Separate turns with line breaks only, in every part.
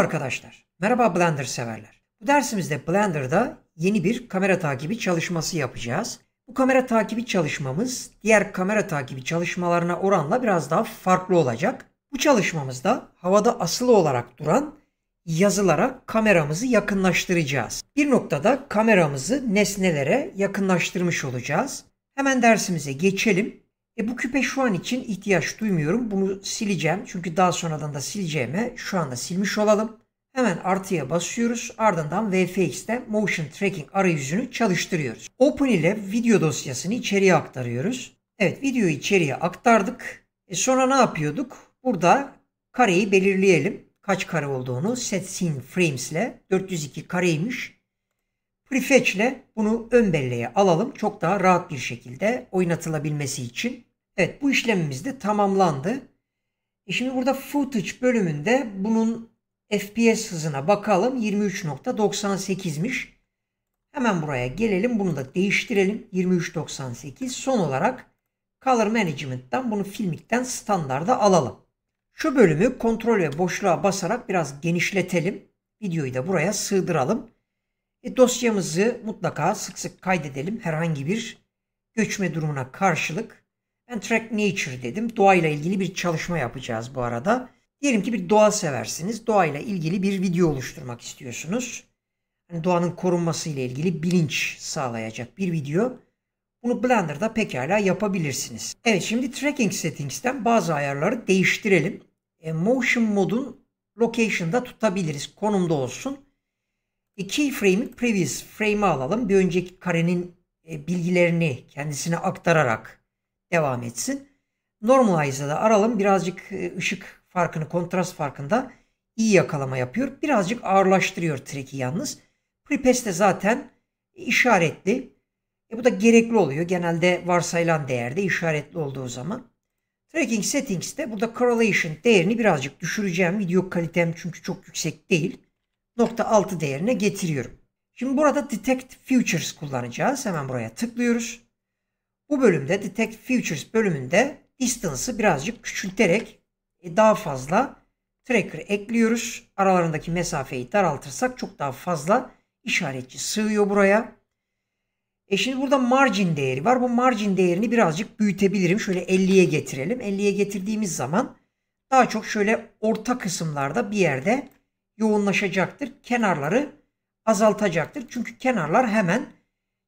arkadaşlar. Merhaba Blender severler. Bu dersimizde Blender'da yeni bir kamera takibi çalışması yapacağız. Bu kamera takibi çalışmamız diğer kamera takibi çalışmalarına oranla biraz daha farklı olacak. Bu çalışmamızda havada asılı olarak duran yazılara kameramızı yakınlaştıracağız. Bir noktada kameramızı nesnelere yakınlaştırmış olacağız. Hemen dersimize geçelim. E bu küpe şu an için ihtiyaç duymuyorum. Bunu sileceğim. Çünkü daha sonradan da sileceğime şu anda silmiş olalım. Hemen artıya basıyoruz. Ardından VFX'te Motion Tracking arayüzünü çalıştırıyoruz. Open ile video dosyasını içeriye aktarıyoruz. Evet videoyu içeriye aktardık. E sonra ne yapıyorduk? Burada kareyi belirleyelim. Kaç kare olduğunu Set Scene Frames ile 402 kareymiş. Prefetch ile bunu ön belleğe alalım. Çok daha rahat bir şekilde oynatılabilmesi için. Evet bu işlemimiz de tamamlandı. E şimdi burada footage bölümünde bunun FPS hızına bakalım. 23.98'miş. Hemen buraya gelelim. Bunu da değiştirelim. 23.98. Son olarak Color Management'tan bunu filmikten standarda alalım. Şu bölümü kontrol ve boşluğa basarak biraz genişletelim. Videoyu da buraya sığdıralım. E, dosyamızı mutlaka sık sık kaydedelim. Herhangi bir göçme durumuna karşılık Track Nature dedim. Doğayla ilgili bir çalışma yapacağız bu arada. Diyelim ki bir doğa seversiniz. Doğayla ilgili bir video oluşturmak istiyorsunuz. Yani doğanın korunması ile ilgili bilinç sağlayacak bir video. Bunu Blender'da pekala yapabilirsiniz. Evet şimdi Tracking Settings'ten bazı ayarları değiştirelim. E, motion modun Location'da tutabiliriz. Konumda olsun. E, keyframe'i Previous Frame'i alalım. Bir önceki karenin e, bilgilerini kendisine aktararak devam etsin. Normalize'da aralım birazcık e, ışık farkını, kontrast farkında iyi yakalama yapıyor. Birazcık ağırlaştırıyor track'i yalnız. Prepass zaten işaretli. E bu da gerekli oluyor. Genelde varsayılan değerde işaretli olduğu zaman. Tracking Settings'te burada correlation değerini birazcık düşüreceğim. Video kalitem çünkü çok yüksek değil. Nokta 6 değerine getiriyorum. Şimdi burada detect futures kullanacağız. Hemen buraya tıklıyoruz. Bu bölümde Detect Futures bölümünde distance'ı birazcık küçülterek e, daha fazla tracker ekliyoruz. Aralarındaki mesafeyi daraltırsak çok daha fazla işaretçi sığıyor buraya. E şimdi burada margin değeri var. Bu margin değerini birazcık büyütebilirim. Şöyle 50'ye getirelim. 50'ye getirdiğimiz zaman daha çok şöyle orta kısımlarda bir yerde yoğunlaşacaktır. Kenarları azaltacaktır. Çünkü kenarlar hemen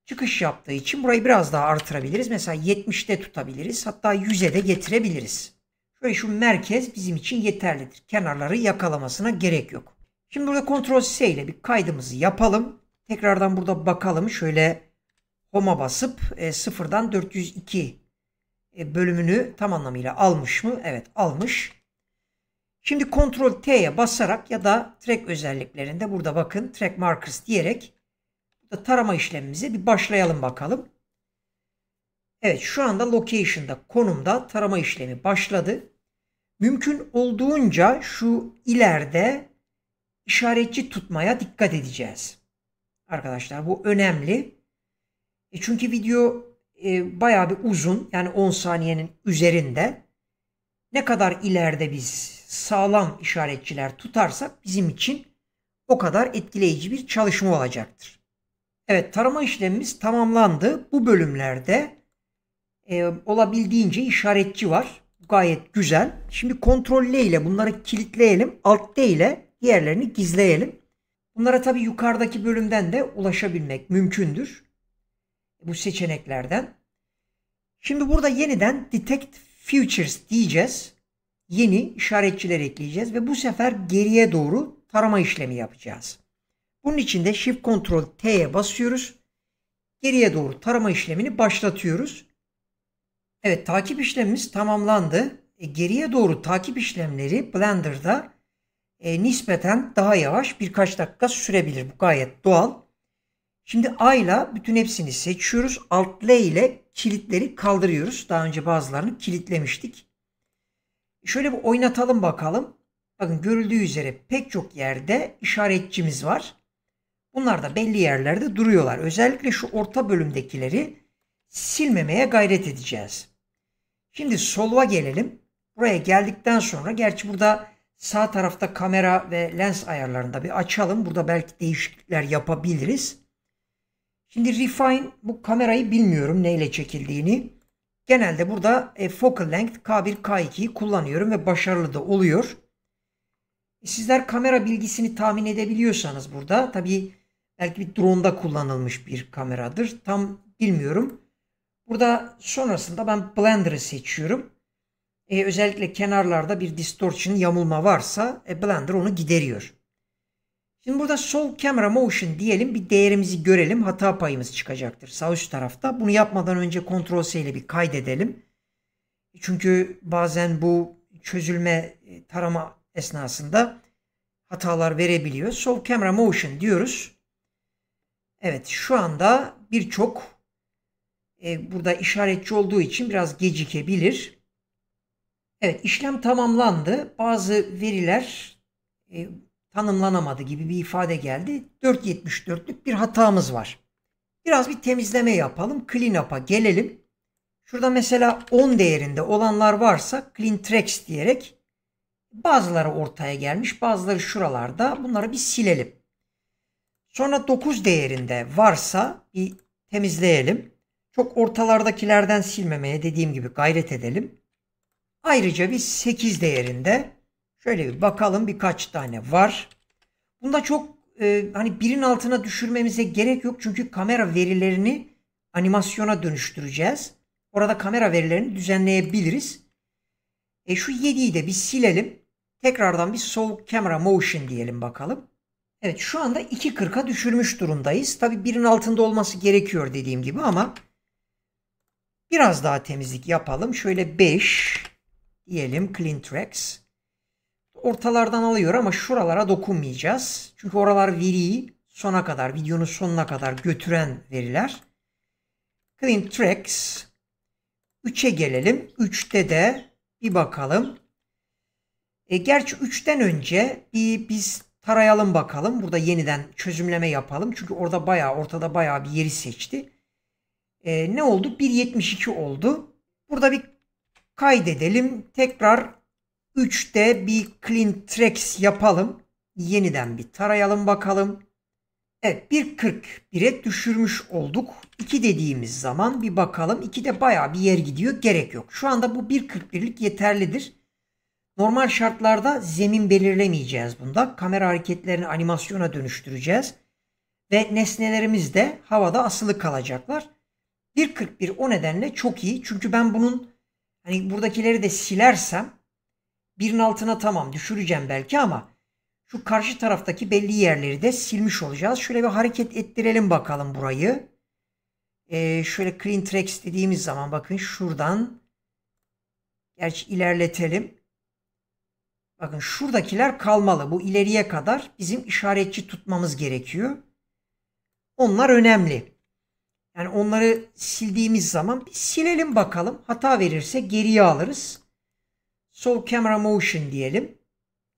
çıkış yaptığı için burayı biraz daha artırabiliriz. Mesela 70'te tutabiliriz. Hatta 100'e de getirebiliriz. Şöyle şu merkez bizim için yeterlidir. Kenarları yakalamasına gerek yok. Şimdi burada Ctrl S ile bir kaydımızı yapalım. Tekrardan burada bakalım. Şöyle home'a basıp e, sıfırdan 402 e, bölümünü tam anlamıyla almış mı? Evet almış. Şimdi Ctrl T'ye basarak ya da track özelliklerinde burada bakın track markers diyerek tarama işlemimize bir başlayalım bakalım. Evet şu anda location'da konumda tarama işlemi başladı. Mümkün olduğunca şu ileride işaretçi tutmaya dikkat edeceğiz. Arkadaşlar bu önemli. E çünkü video e, bayağı bir uzun yani 10 saniyenin üzerinde. Ne kadar ileride biz sağlam işaretçiler tutarsak bizim için o kadar etkileyici bir çalışma olacaktır. Evet tarama işlemimiz tamamlandı. Bu bölümlerde e, olabildiğince işaretçi var. Gayet güzel. Şimdi kontrol ile bunları kilitleyelim. Alt D ile diğerlerini gizleyelim. Bunlara tabi yukarıdaki bölümden de ulaşabilmek mümkündür. Bu seçeneklerden. Şimdi burada yeniden Detect Futures diyeceğiz. Yeni işaretçiler ekleyeceğiz ve bu sefer geriye doğru tarama işlemi yapacağız. Bunun için de Shift Ctrl T'ye basıyoruz. Geriye doğru tarama işlemini başlatıyoruz. Evet takip işlemimiz tamamlandı. E, geriye doğru takip işlemleri Blender'da e, nispeten daha yavaş birkaç dakika sürebilir. Bu gayet doğal. Şimdi A ile bütün hepsini seçiyoruz. Alt L ile kilitleri kaldırıyoruz. Daha önce bazılarını kilitlemiştik. Şöyle bir oynatalım bakalım. Bakın görüldüğü üzere pek çok yerde işaretçimiz var. Bunlar da belli yerlerde duruyorlar. Özellikle şu orta bölümdekileri silmemeye gayret edeceğiz. Şimdi solva gelelim. Buraya geldikten sonra gerçi burada sağ tarafta kamera ve lens ayarlarında bir açalım. Burada belki değişiklikler yapabiliriz. Şimdi refine bu kamerayı bilmiyorum neyle çekildiğini. Genelde burada e, focal length K1 K2'yi kullanıyorum ve başarılı da oluyor. E, sizler kamera bilgisini tahmin edebiliyorsanız burada tabii belki bir drone'da kullanılmış bir kameradır. Tam bilmiyorum. Burada sonrasında ben Blender'ı seçiyorum. Ee, özellikle kenarlarda bir distortion yamulma varsa e, Blender onu gideriyor. Şimdi burada sol camera motion diyelim bir değerimizi görelim hata payımız çıkacaktır sağ üst tarafta. Bunu yapmadan önce Ctrl S ile bir kaydedelim. E, çünkü bazen bu çözülme e, tarama esnasında hatalar verebiliyor. Sol camera motion diyoruz. Evet şu anda birçok e, burada işaretçi olduğu için biraz gecikebilir. Evet işlem tamamlandı. Bazı veriler e, tanımlanamadı gibi bir ifade geldi. 4.74'lük bir hatamız var. Biraz bir temizleme yapalım. Clean up'a gelelim. Şurada mesela 10 değerinde olanlar varsa clean tracks diyerek bazıları ortaya gelmiş bazıları şuralarda bunları bir silelim. Sonra 9 değerinde varsa bir temizleyelim. Çok ortalardakilerden silmemeye dediğim gibi gayret edelim. Ayrıca bir 8 değerinde şöyle bir bakalım birkaç tane var. Bunda çok e, hani birin altına düşürmemize gerek yok çünkü kamera verilerini animasyona dönüştüreceğiz. Orada kamera verilerini düzenleyebiliriz. E şu 7'yi de bir silelim. Tekrardan bir soğuk camera motion diyelim bakalım. Evet şu anda 2.40'a düşürmüş durumdayız. Tabi birin altında olması gerekiyor dediğim gibi ama biraz daha temizlik yapalım. Şöyle 5 diyelim clean tracks. Ortalardan alıyor ama şuralara dokunmayacağız. Çünkü oralar veriyi sona kadar, videonun sonuna kadar götüren veriler. Clean tracks 3'e gelelim. 3'te de bir bakalım. E, gerçi 3'ten önce bir biz tarayalım bakalım. Burada yeniden çözümleme yapalım. Çünkü orada bayağı ortada bayağı bir yeri seçti. E, ne oldu? 1.72 oldu. Burada bir kaydedelim. Tekrar 3'te bir clean tracks yapalım. Yeniden bir tarayalım bakalım. Evet 1.41'e düşürmüş olduk. 2 dediğimiz zaman bir bakalım. 2'de bayağı bir yer gidiyor. Gerek yok. Şu anda bu 1.41'lik yeterlidir. Normal şartlarda zemin belirlemeyeceğiz bunda. Kamera hareketlerini animasyona dönüştüreceğiz. Ve nesnelerimiz de havada asılı kalacaklar. 1.41 o nedenle çok iyi. Çünkü ben bunun hani buradakileri de silersem birin altına tamam düşüreceğim belki ama şu karşı taraftaki belli yerleri de silmiş olacağız. Şöyle bir hareket ettirelim bakalım burayı. Ee, şöyle clean tracks dediğimiz zaman bakın şuradan gerçi ilerletelim. Bakın şuradakiler kalmalı. Bu ileriye kadar bizim işaretçi tutmamız gerekiyor. Onlar önemli. Yani onları sildiğimiz zaman bir silelim bakalım. Hata verirse geriye alırız. Sol camera motion diyelim.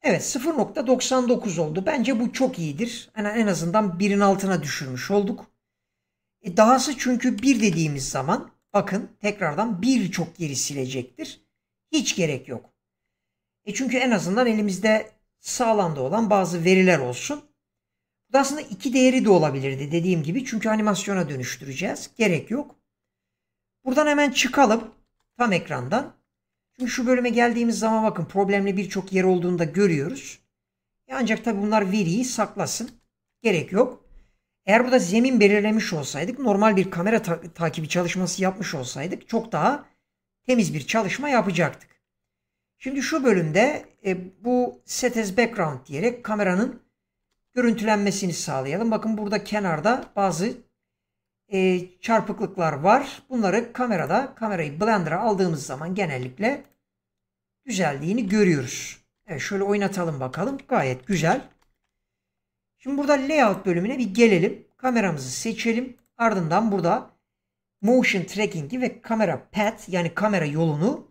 Evet 0.99 oldu. Bence bu çok iyidir. Yani en azından birin altına düşürmüş olduk. E dahası çünkü bir dediğimiz zaman bakın tekrardan bir çok geri silecektir. Hiç gerek yok. E çünkü en azından elimizde sağlamda olan bazı veriler olsun. Bu aslında iki değeri de olabilirdi dediğim gibi. Çünkü animasyona dönüştüreceğiz. Gerek yok. Buradan hemen çıkalım. Tam ekrandan. Çünkü şu bölüme geldiğimiz zaman bakın problemli birçok yer olduğunu da görüyoruz. E ancak tabi bunlar veriyi saklasın. Gerek yok. Eğer burada zemin belirlemiş olsaydık normal bir kamera ta takibi çalışması yapmış olsaydık çok daha temiz bir çalışma yapacaktık. Şimdi şu bölümde e, bu set as background diyerek kameranın görüntülenmesini sağlayalım. Bakın burada kenarda bazı e, çarpıklıklar var. Bunları kamerada, kamerayı Blender'a aldığımız zaman genellikle düzeldiğini görüyoruz. Evet şöyle oynatalım bakalım. Gayet güzel. Şimdi burada layout bölümüne bir gelelim. Kameramızı seçelim. Ardından burada motion tracking'i ve kamera path yani kamera yolunu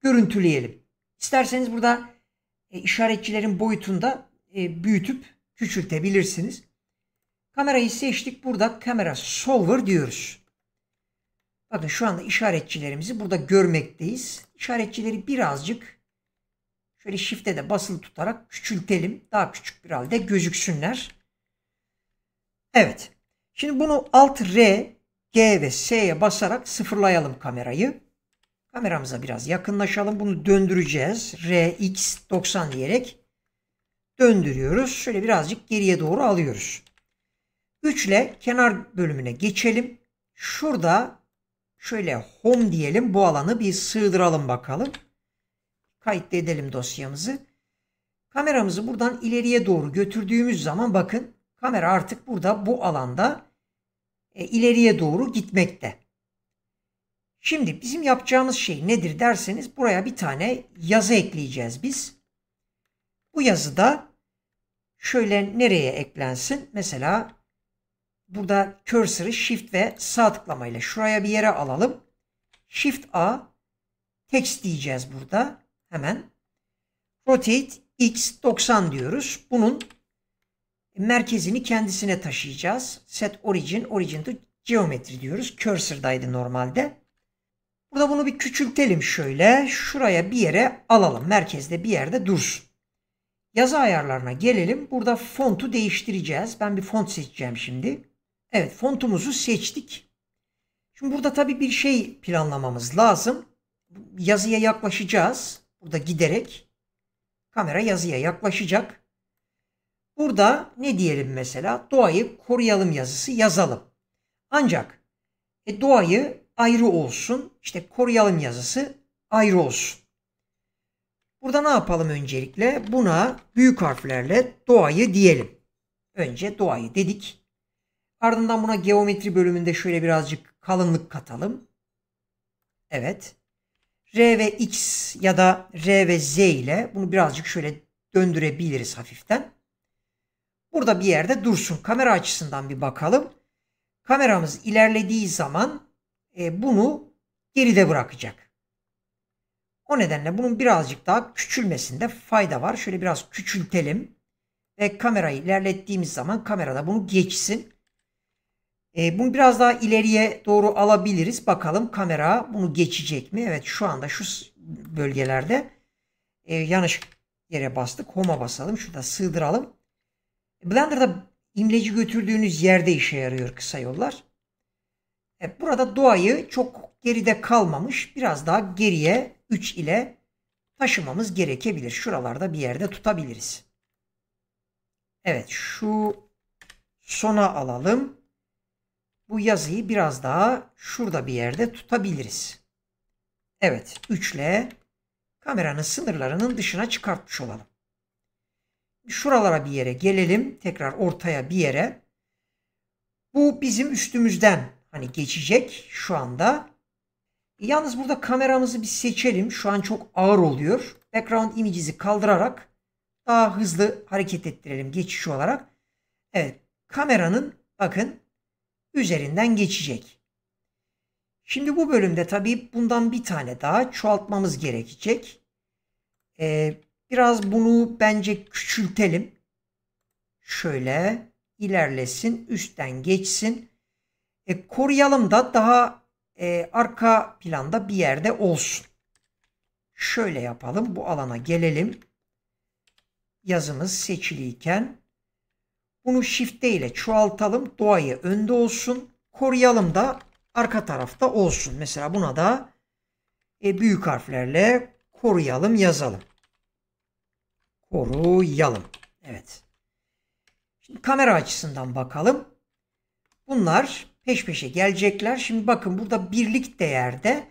görüntüleyelim. İsterseniz burada e, işaretçilerin boyutunda e, büyütüp küçültebilirsiniz. Kamerayı seçtik. Burada kamera solver diyoruz. Bakın şu anda işaretçilerimizi burada görmekteyiz. İşaretçileri birazcık şöyle shift'e de basılı tutarak küçültelim. Daha küçük bir halde gözüksünler. Evet. Şimdi bunu alt R, G ve S'ye basarak sıfırlayalım kamerayı. Kameramıza biraz yakınlaşalım. Bunu döndüreceğiz. RX90 diyerek döndürüyoruz. Şöyle birazcık geriye doğru alıyoruz. 3 ile kenar bölümüne geçelim. Şurada şöyle home diyelim. Bu alanı bir sığdıralım bakalım. Kayıt edelim dosyamızı. Kameramızı buradan ileriye doğru götürdüğümüz zaman bakın kamera artık burada bu alanda e, ileriye doğru gitmekte. Şimdi bizim yapacağımız şey nedir derseniz buraya bir tane yazı ekleyeceğiz biz. Bu yazıda şöyle nereye eklensin? Mesela burada cursor'ı shift ve sağ tıklamayla şuraya bir yere alalım. Shift A text diyeceğiz burada hemen. Rotate X 90 diyoruz. Bunun merkezini kendisine taşıyacağız. Set origin, origin to geometry diyoruz. Cursor'daydı normalde. Burada bunu bir küçültelim şöyle. Şuraya bir yere alalım. Merkezde bir yerde dursun. Yazı ayarlarına gelelim. Burada fontu değiştireceğiz. Ben bir font seçeceğim şimdi. Evet fontumuzu seçtik. Şimdi burada tabii bir şey planlamamız lazım. Yazıya yaklaşacağız. Burada giderek kamera yazıya yaklaşacak. Burada ne diyelim mesela? Doğayı koruyalım yazısı yazalım. Ancak e, doğayı ayrı olsun. İşte koruyalım yazısı ayrı olsun. Burada ne yapalım öncelikle? Buna büyük harflerle doğayı diyelim. Önce doğayı dedik. Ardından buna geometri bölümünde şöyle birazcık kalınlık katalım. Evet. R ve X ya da R ve Z ile bunu birazcık şöyle döndürebiliriz hafiften. Burada bir yerde dursun. Kamera açısından bir bakalım. Kameramız ilerlediği zaman e, bunu geride bırakacak. O nedenle bunun birazcık daha küçülmesinde fayda var. Şöyle biraz küçültelim ve kamerayı ilerlettiğimiz zaman kamerada bunu geçsin. E, bunu biraz daha ileriye doğru alabiliriz. Bakalım kamera bunu geçecek mi? Evet şu anda şu bölgelerde e, yanlış yere bastık. Home'a basalım. Şurada sığdıralım. Blender'da imleci götürdüğünüz yerde işe yarıyor kısa yollar. E, burada doğayı çok geride kalmamış biraz daha geriye 3 ile taşımamız gerekebilir. Şuralarda bir yerde tutabiliriz. Evet şu sona alalım. Bu yazıyı biraz daha şurada bir yerde tutabiliriz. Evet 3 ile kameranın sınırlarının dışına çıkartmış olalım. Şuralara bir yere gelelim. Tekrar ortaya bir yere. Bu bizim üstümüzden hani geçecek şu anda. Yalnız burada kameramızı bir seçelim. Şu an çok ağır oluyor. Background images'i kaldırarak daha hızlı hareket ettirelim geçiş olarak. Evet kameranın bakın üzerinden geçecek. Şimdi bu bölümde tabii bundan bir tane daha çoğaltmamız gerekecek. Ee, biraz bunu bence küçültelim. Şöyle ilerlesin üstten geçsin e, koruyalım da daha e, arka planda bir yerde olsun. Şöyle yapalım. Bu alana gelelim. Yazımız seçiliyken bunu shift'te ile çoğaltalım. Doğayı önde olsun. Koruyalım da arka tarafta olsun. Mesela buna da e, büyük harflerle koruyalım yazalım. Koruyalım. Evet. Şimdi kamera açısından bakalım. Bunlar peş peşe gelecekler. Şimdi bakın burada birlik değerde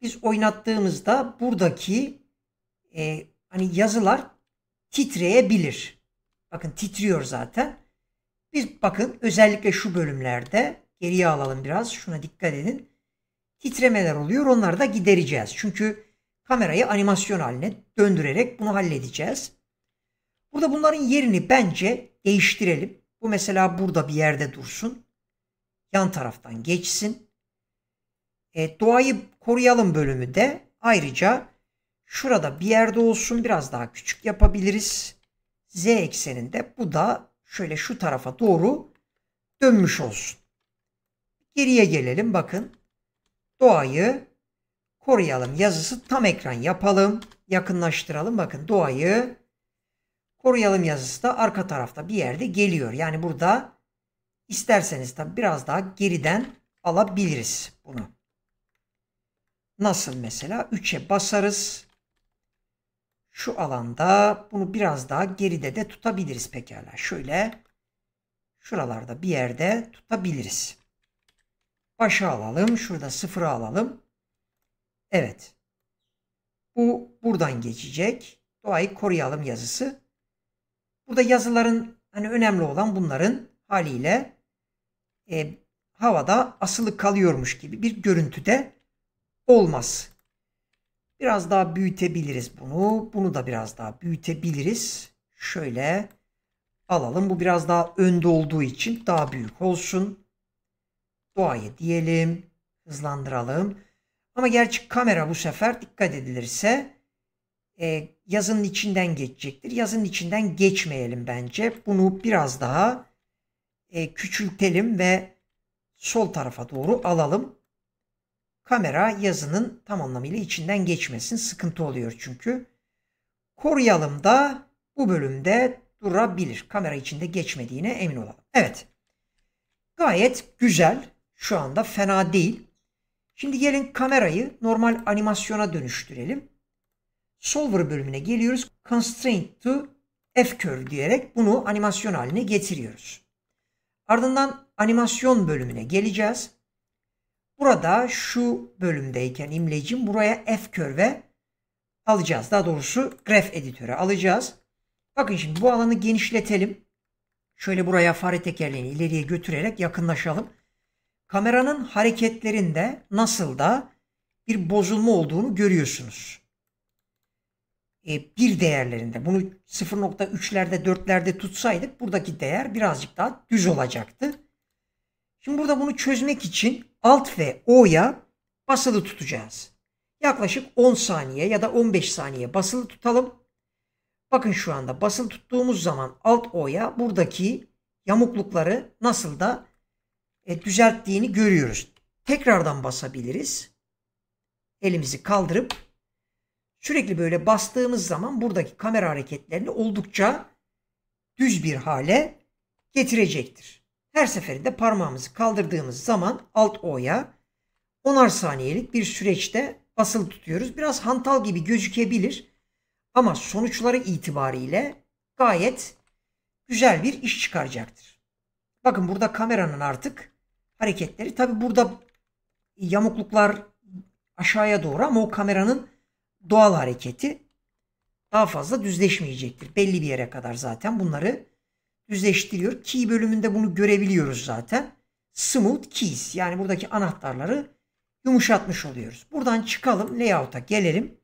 biz oynattığımızda buradaki e, hani yazılar titreyebilir. Bakın titriyor zaten. Biz bakın özellikle şu bölümlerde geriye alalım biraz. Şuna dikkat edin. Titremeler oluyor. Onları da gidereceğiz. Çünkü kamerayı animasyon haline döndürerek bunu halledeceğiz. Burada bunların yerini bence değiştirelim. Bu mesela burada bir yerde dursun yan taraftan geçsin. E, doğayı koruyalım bölümü de ayrıca şurada bir yerde olsun biraz daha küçük yapabiliriz. Z ekseninde bu da şöyle şu tarafa doğru dönmüş olsun. Geriye gelelim bakın. Doğayı koruyalım yazısı tam ekran yapalım. Yakınlaştıralım bakın doğayı koruyalım yazısı da arka tarafta bir yerde geliyor. Yani burada İsterseniz tabi biraz daha geriden alabiliriz bunu. Nasıl mesela 3'e basarız. Şu alanda bunu biraz daha geride de tutabiliriz pekala. Şöyle şuralarda bir yerde tutabiliriz. Başa alalım. Şurada sıfıra alalım. Evet. Bu buradan geçecek. Doğayı koruyalım yazısı. Burada yazıların hani önemli olan bunların haliyle e, havada asılı kalıyormuş gibi bir görüntüde olmaz. Biraz daha büyütebiliriz bunu. Bunu da biraz daha büyütebiliriz. Şöyle alalım. Bu biraz daha önde olduğu için daha büyük olsun. Doğayı diyelim. Hızlandıralım. Ama gerçi kamera bu sefer dikkat edilirse e, yazının içinden geçecektir. Yazının içinden geçmeyelim bence. Bunu biraz daha e, küçültelim ve sol tarafa doğru alalım. Kamera yazının tam anlamıyla içinden geçmesin. Sıkıntı oluyor çünkü. Koruyalım da bu bölümde durabilir. Kamera içinde geçmediğine emin olalım. Evet. Gayet güzel. Şu anda fena değil. Şimdi gelin kamerayı normal animasyona dönüştürelim. Solver bölümüne geliyoruz. Constraint to F curve diyerek bunu animasyon haline getiriyoruz. Ardından animasyon bölümüne geleceğiz. Burada şu bölümdeyken imlecim buraya F körve alacağız. Daha doğrusu graf editörü alacağız. Bakın şimdi bu alanı genişletelim. Şöyle buraya fare tekerleğini ileriye götürerek yakınlaşalım. Kameranın hareketlerinde nasıl da bir bozulma olduğunu görüyorsunuz. E, bir değerlerinde bunu 0.3'lerde 4'lerde tutsaydık buradaki değer birazcık daha düz olacaktı. Şimdi burada bunu çözmek için Alt ve O'ya basılı tutacağız. Yaklaşık 10 saniye ya da 15 saniye basılı tutalım. Bakın şu anda basılı tuttuğumuz zaman Alt O'ya buradaki yamuklukları nasıl da e, düzelttiğini görüyoruz. Tekrardan basabiliriz. Elimizi kaldırıp Sürekli böyle bastığımız zaman buradaki kamera hareketlerini oldukça düz bir hale getirecektir. Her seferinde parmağımızı kaldırdığımız zaman Alt O'ya 10'ar saniyelik bir süreçte basılı tutuyoruz. Biraz hantal gibi gözükebilir ama sonuçları itibariyle gayet güzel bir iş çıkaracaktır. Bakın burada kameranın artık hareketleri tabi burada yamukluklar aşağıya doğru ama o kameranın doğal hareketi daha fazla düzleşmeyecektir. Belli bir yere kadar zaten bunları düzleştiriyor. Key bölümünde bunu görebiliyoruz zaten. Smooth keys yani buradaki anahtarları yumuşatmış oluyoruz. Buradan çıkalım layout'a gelelim.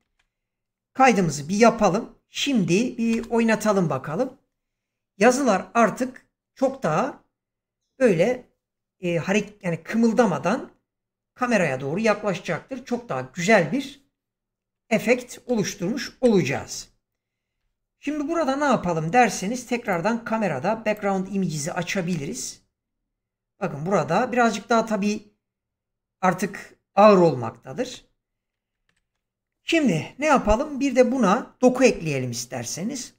Kaydımızı bir yapalım. Şimdi bir oynatalım bakalım. Yazılar artık çok daha böyle e, hareket yani kımıldamadan kameraya doğru yaklaşacaktır. Çok daha güzel bir efekt oluşturmuş olacağız. Şimdi burada ne yapalım derseniz tekrardan kamerada background images'i açabiliriz. Bakın burada birazcık daha tabii artık ağır olmaktadır. Şimdi ne yapalım? Bir de buna doku ekleyelim isterseniz.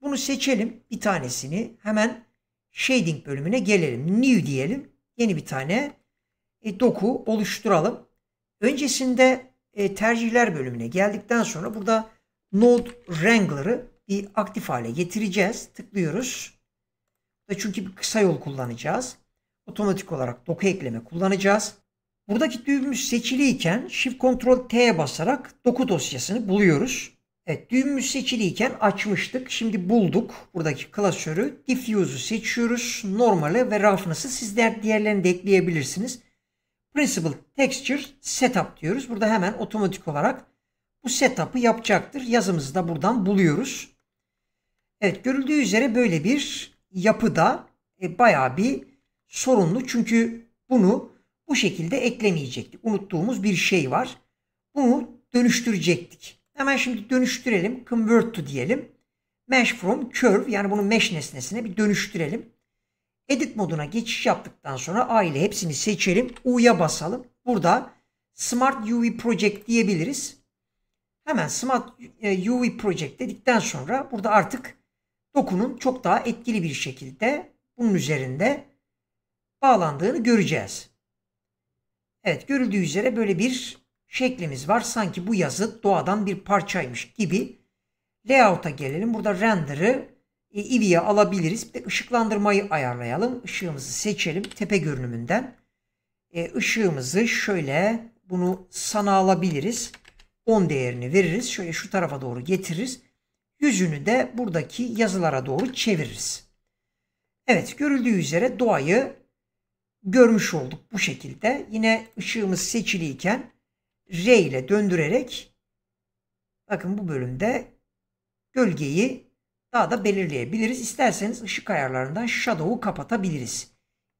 Bunu seçelim bir tanesini. Hemen shading bölümüne gelelim. New diyelim. Yeni bir tane e, doku oluşturalım. Öncesinde e, tercihler bölümüne geldikten sonra burada Node Wrangler'ı bir aktif hale getireceğiz. Tıklıyoruz. Çünkü bir kısa yol kullanacağız. Otomatik olarak doku ekleme kullanacağız. Buradaki düğümümüz seçiliyken Shift Ctrl T'ye basarak doku dosyasını buluyoruz. Evet düğümümüz seçiliyken açmıştık. Şimdi bulduk. Buradaki klasörü Diffuse'u seçiyoruz. Normale ve Roughness'ı sizler diğerlerini de ekleyebilirsiniz. Principle Texture Setup diyoruz. Burada hemen otomatik olarak bu setup'ı yapacaktır. Yazımızı da buradan buluyoruz. Evet görüldüğü üzere böyle bir yapıda e, bayağı bir sorunlu. Çünkü bunu bu şekilde eklemeyecektik. Unuttuğumuz bir şey var. Bunu dönüştürecektik. Hemen şimdi dönüştürelim. Convert to diyelim. Mesh from curve yani bunu mesh nesnesine bir dönüştürelim. Edit moduna geçiş yaptıktan sonra A ile hepsini seçelim. U'ya basalım. Burada Smart UV Project diyebiliriz. Hemen Smart e, UV Project dedikten sonra burada artık dokunun çok daha etkili bir şekilde bunun üzerinde bağlandığını göreceğiz. Evet görüldüğü üzere böyle bir şeklimiz var. Sanki bu yazı doğadan bir parçaymış gibi. Layout'a gelelim. Burada render'ı e, iviye alabiliriz. Bir de ışıklandırmayı ayarlayalım. Işığımızı seçelim tepe görünümünden. E, ışığımızı şöyle bunu sana alabiliriz. 10 değerini veririz. Şöyle şu tarafa doğru getiririz. Yüzünü de buradaki yazılara doğru çeviririz. Evet görüldüğü üzere doğayı görmüş olduk bu şekilde. Yine ışığımız seçiliyken R ile döndürerek bakın bu bölümde gölgeyi daha da belirleyebiliriz. İsterseniz ışık ayarlarından shadow'u kapatabiliriz.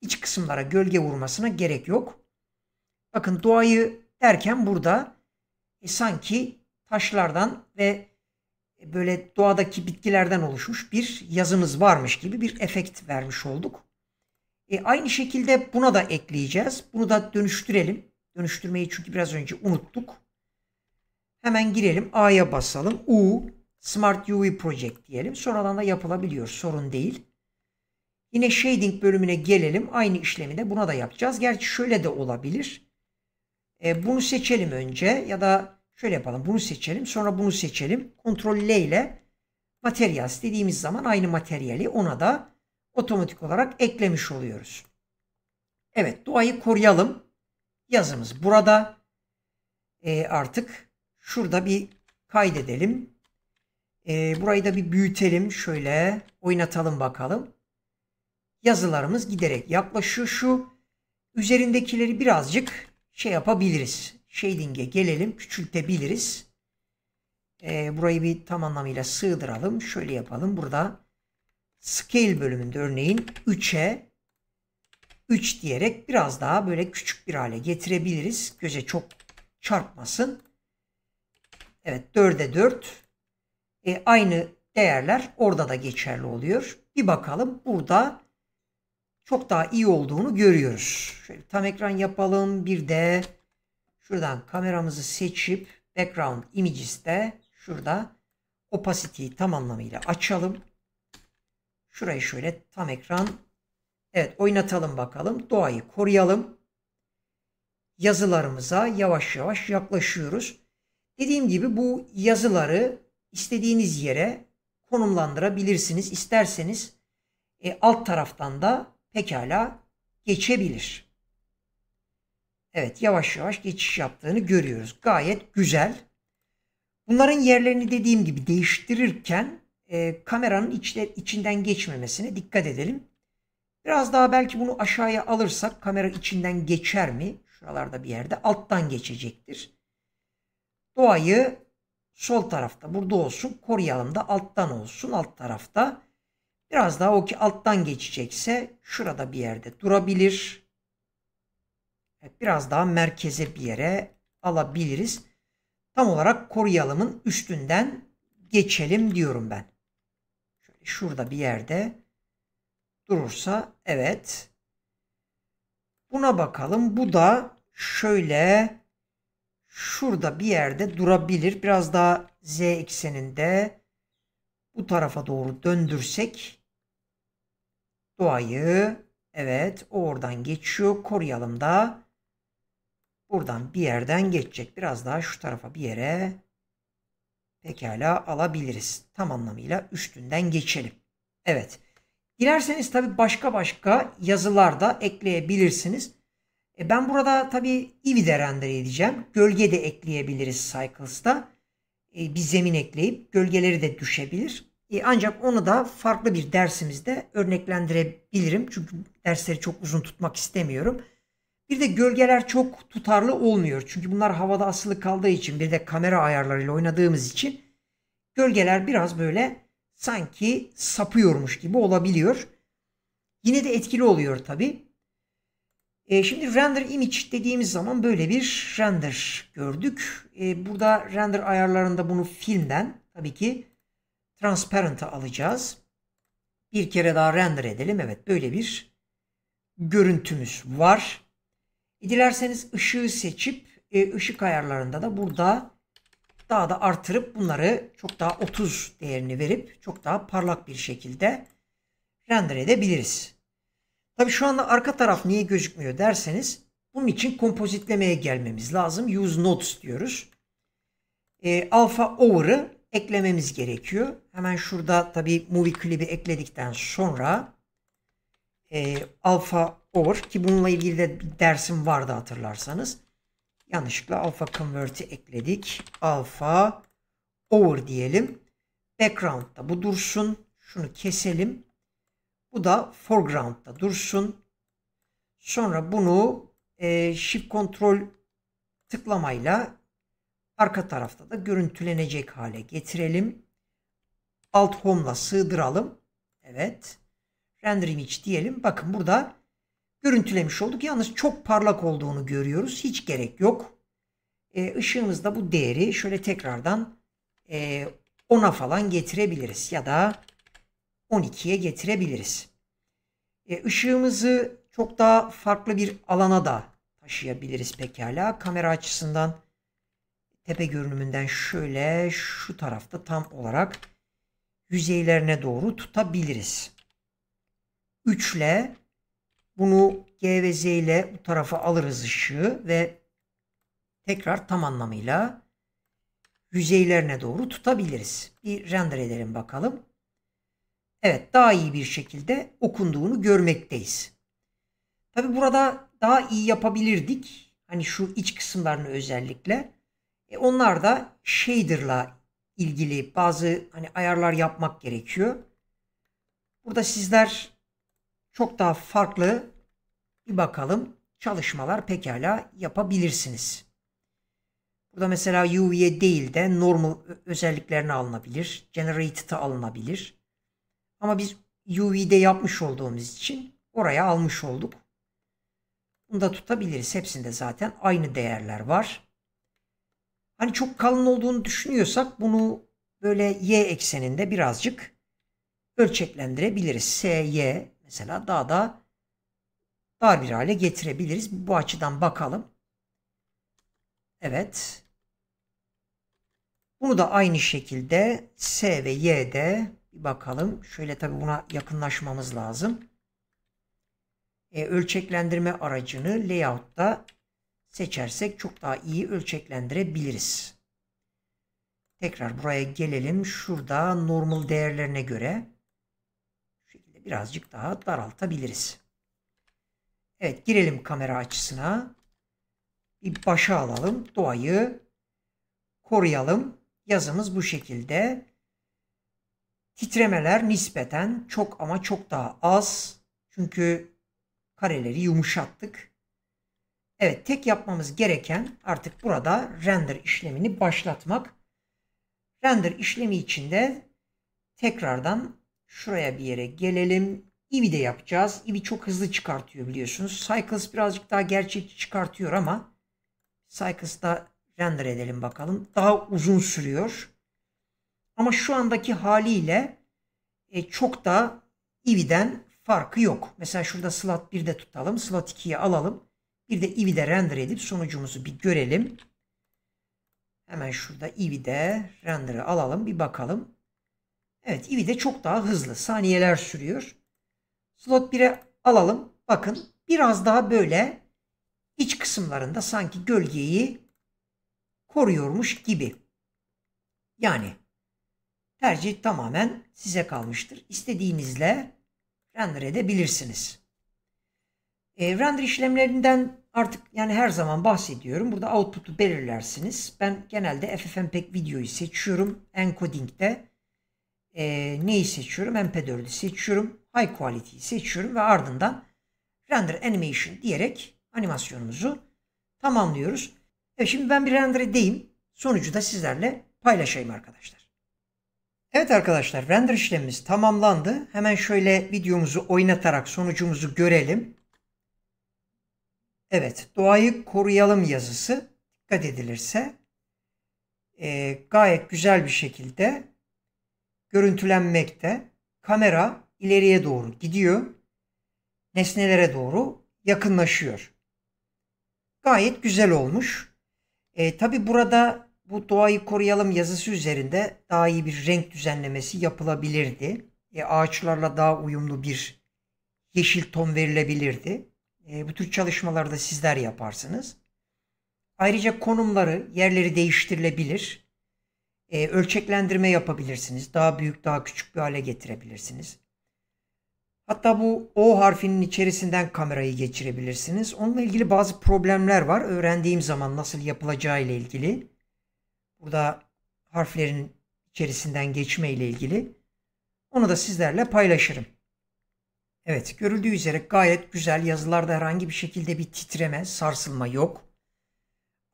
İç kısımlara gölge vurmasına gerek yok. Bakın doğayı derken burada e, sanki taşlardan ve e, böyle doğadaki bitkilerden oluşmuş bir yazımız varmış gibi bir efekt vermiş olduk. E, aynı şekilde buna da ekleyeceğiz. Bunu da dönüştürelim. Dönüştürmeyi çünkü biraz önce unuttuk. Hemen girelim A'ya basalım. U Smart UI Project diyelim. Sonradan da yapılabiliyor. Sorun değil. Yine shading bölümüne gelelim. Aynı işlemi de buna da yapacağız. Gerçi şöyle de olabilir. E, bunu seçelim önce ya da şöyle yapalım. Bunu seçelim. Sonra bunu seçelim. Ctrl L ile materials dediğimiz zaman aynı materyali ona da otomatik olarak eklemiş oluyoruz. Evet doğayı koruyalım. Yazımız burada. E, artık şurada bir kaydedelim. E, burayı da bir büyütelim. Şöyle oynatalım bakalım. Yazılarımız giderek yaklaşıyor. Şu üzerindekileri birazcık şey yapabiliriz. Shading'e gelelim. Küçültebiliriz. E, burayı bir tam anlamıyla sığdıralım. Şöyle yapalım. Burada scale bölümünde örneğin 3'e 3 diyerek biraz daha böyle küçük bir hale getirebiliriz. Göze çok çarpmasın. Evet 4'e 4. E, aynı değerler orada da geçerli oluyor. Bir bakalım burada çok daha iyi olduğunu görüyoruz. Şöyle tam ekran yapalım. Bir de şuradan kameramızı seçip background images'te şurada opacity'yi tam anlamıyla açalım. Şurayı şöyle tam ekran evet oynatalım bakalım. Doğayı koruyalım. Yazılarımıza yavaş yavaş yaklaşıyoruz. Dediğim gibi bu yazıları istediğiniz yere konumlandırabilirsiniz. İsterseniz e, alt taraftan da pekala geçebilir. Evet yavaş yavaş geçiş yaptığını görüyoruz. Gayet güzel. Bunların yerlerini dediğim gibi değiştirirken e, kameranın içler, içinden geçmemesine dikkat edelim. Biraz daha belki bunu aşağıya alırsak kamera içinden geçer mi? Şuralarda bir yerde alttan geçecektir. Doğayı sol tarafta burada olsun. Koruyalım da alttan olsun. Alt tarafta biraz daha o ki alttan geçecekse şurada bir yerde durabilir. E, biraz daha merkeze bir yere alabiliriz. Tam olarak koruyalımın üstünden geçelim diyorum ben. Şöyle şurada bir yerde durursa evet. Buna bakalım. Bu da şöyle şurada bir yerde durabilir. Biraz daha z ekseninde bu tarafa doğru döndürsek doğayı evet oradan geçiyor. Koruyalım da buradan bir yerden geçecek. Biraz daha şu tarafa bir yere pekala alabiliriz. Tam anlamıyla üstünden geçelim. Evet. Dilerseniz tabi başka başka yazılar da ekleyebilirsiniz. E ben burada tabii Eevee de render edeceğim. Gölge de ekleyebiliriz Cycles'ta. E bir zemin ekleyip gölgeleri de düşebilir. E ancak onu da farklı bir dersimizde örneklendirebilirim. Çünkü dersleri çok uzun tutmak istemiyorum. Bir de gölgeler çok tutarlı olmuyor. Çünkü bunlar havada asılı kaldığı için bir de kamera ayarlarıyla oynadığımız için gölgeler biraz böyle sanki sapıyormuş gibi olabiliyor. Yine de etkili oluyor tabi. E, şimdi render image dediğimiz zaman böyle bir render gördük. E, burada render ayarlarında bunu filmden tabii ki transparent'a alacağız. Bir kere daha render edelim. Evet böyle bir görüntümüz var. E, dilerseniz ışığı seçip e, ışık ayarlarında da burada daha da artırıp bunları çok daha 30 değerini verip çok daha parlak bir şekilde render edebiliriz. Tabii şu anda arka taraf niye gözükmüyor derseniz bunun için kompozitlemeye gelmemiz lazım. Use nodes diyoruz. E, alpha over'ı eklememiz gerekiyor. Hemen şurada tabi movie Clip'i ekledikten sonra e, alpha over ki bununla ilgili de bir dersim vardı hatırlarsanız. Yanlışlıkla alpha convert'i ekledik. Alpha over diyelim. Background'da bu dursun. Şunu keselim. Bu da foreground'da dursun. Sonra bunu e, shift kontrol tıklamayla arka tarafta da görüntülenecek hale getirelim. Alt home'la sığdıralım. Evet. Render image diyelim. Bakın burada görüntülemiş olduk. Yalnız çok parlak olduğunu görüyoruz. Hiç gerek yok. E, ışığımızda bu değeri şöyle tekrardan e, 10'a falan getirebiliriz. Ya da 12'ye getirebiliriz. E, ışığımızı çok daha farklı bir alana da taşıyabiliriz pekala. Kamera açısından tepe görünümünden şöyle şu tarafta tam olarak yüzeylerine doğru tutabiliriz. 3 ile bunu G ve Z ile bu tarafa alırız ışığı ve tekrar tam anlamıyla yüzeylerine doğru tutabiliriz. Bir render edelim bakalım evet daha iyi bir şekilde okunduğunu görmekteyiz. Tabi burada daha iyi yapabilirdik. Hani şu iç kısımlarını özellikle. E onlar da shader'la ilgili bazı hani ayarlar yapmak gerekiyor. Burada sizler çok daha farklı bir bakalım çalışmalar pekala yapabilirsiniz. Burada mesela UV'ye değil de normal özelliklerini alınabilir. Generated'a alınabilir. Ama biz UV'de yapmış olduğumuz için oraya almış olduk. Bunu da tutabiliriz. Hepsinde zaten aynı değerler var. Hani çok kalın olduğunu düşünüyorsak bunu böyle y ekseninde birazcık ölçeklendirebiliriz. S, y mesela daha da dar bir hale getirebiliriz. Bu açıdan bakalım. Evet. Bunu da aynı şekilde S ve Y'de bir bakalım. Şöyle tabi buna yakınlaşmamız lazım. E, ölçeklendirme aracını layout'ta seçersek çok daha iyi ölçeklendirebiliriz. Tekrar buraya gelelim. Şurada normal değerlerine göre şekilde birazcık daha daraltabiliriz. Evet girelim kamera açısına. Bir başa alalım. Doğayı koruyalım. Yazımız bu şekilde. Titremeler nispeten çok ama çok daha az. Çünkü kareleri yumuşattık. Evet tek yapmamız gereken artık burada render işlemini başlatmak. Render işlemi içinde tekrardan şuraya bir yere gelelim. Ivi de yapacağız. Ivi çok hızlı çıkartıyor biliyorsunuz. Cycles birazcık daha gerçekçi çıkartıyor ama Cycles'da render edelim bakalım. Daha uzun sürüyor. Ama şu andaki haliyle e, çok da IVI'den farkı yok. Mesela şurada slot 1'de tutalım. Slot 2'ye alalım. Bir de IVI'de render edip sonucumuzu bir görelim. Hemen şurada IVI'de render'ı alalım. Bir bakalım. Evet IVI'de çok daha hızlı. Saniyeler sürüyor. Slot 1'e alalım. Bakın biraz daha böyle iç kısımlarında sanki gölgeyi koruyormuş gibi. Yani Tercih tamamen size kalmıştır. İstediğinizle render edebilirsiniz. E, render işlemlerinden artık yani her zaman bahsediyorum. Burada output'u belirlersiniz. Ben genelde FFmpeg videoyu seçiyorum. Encoding'de e, neyi seçiyorum? MP4'ü seçiyorum. High Quality'yi seçiyorum ve ardından Render Animation diyerek animasyonumuzu tamamlıyoruz. E şimdi ben bir render edeyim. Sonucu da sizlerle paylaşayım arkadaşlar. Evet arkadaşlar render işlemimiz tamamlandı. Hemen şöyle videomuzu oynatarak sonucumuzu görelim. Evet doğayı koruyalım yazısı dikkat edilirse e, gayet güzel bir şekilde görüntülenmekte. Kamera ileriye doğru gidiyor. Nesnelere doğru yakınlaşıyor. Gayet güzel olmuş. E, Tabi burada bu doğayı koruyalım yazısı üzerinde daha iyi bir renk düzenlemesi yapılabilirdi. E, ağaçlarla daha uyumlu bir yeşil ton verilebilirdi. E, bu tür çalışmalarda sizler yaparsınız. Ayrıca konumları, yerleri değiştirilebilir. E, ölçeklendirme yapabilirsiniz. Daha büyük, daha küçük bir hale getirebilirsiniz. Hatta bu O harfinin içerisinden kamerayı geçirebilirsiniz. Onunla ilgili bazı problemler var. Öğrendiğim zaman nasıl yapılacağı ile ilgili burada harflerin içerisinden geçme ile ilgili. Onu da sizlerle paylaşırım. Evet görüldüğü üzere gayet güzel yazılarda herhangi bir şekilde bir titreme, sarsılma yok.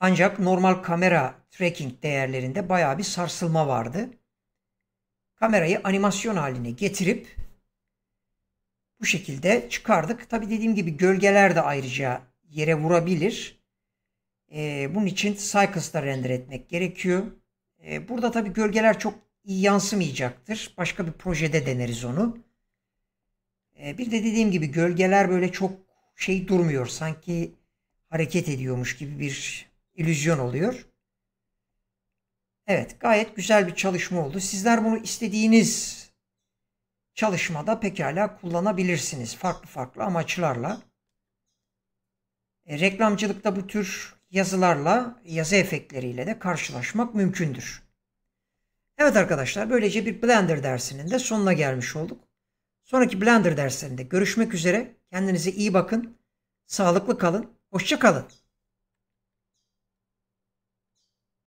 Ancak normal kamera tracking değerlerinde baya bir sarsılma vardı. Kamerayı animasyon haline getirip bu şekilde çıkardık. Tabi dediğim gibi gölgeler de ayrıca yere vurabilir. E, bunun için Cycles'da render etmek gerekiyor. E, burada tabii gölgeler çok iyi yansımayacaktır. Başka bir projede deneriz onu. E, bir de dediğim gibi gölgeler böyle çok şey durmuyor. Sanki hareket ediyormuş gibi bir illüzyon oluyor. Evet gayet güzel bir çalışma oldu. Sizler bunu istediğiniz çalışmada pekala kullanabilirsiniz. Farklı farklı amaçlarla. E, reklamcılıkta bu tür yazılarla, yazı efektleriyle de karşılaşmak mümkündür. Evet arkadaşlar böylece bir Blender dersinin de sonuna gelmiş olduk. Sonraki Blender derslerinde görüşmek üzere. Kendinize iyi bakın. Sağlıklı kalın. Hoşça kalın.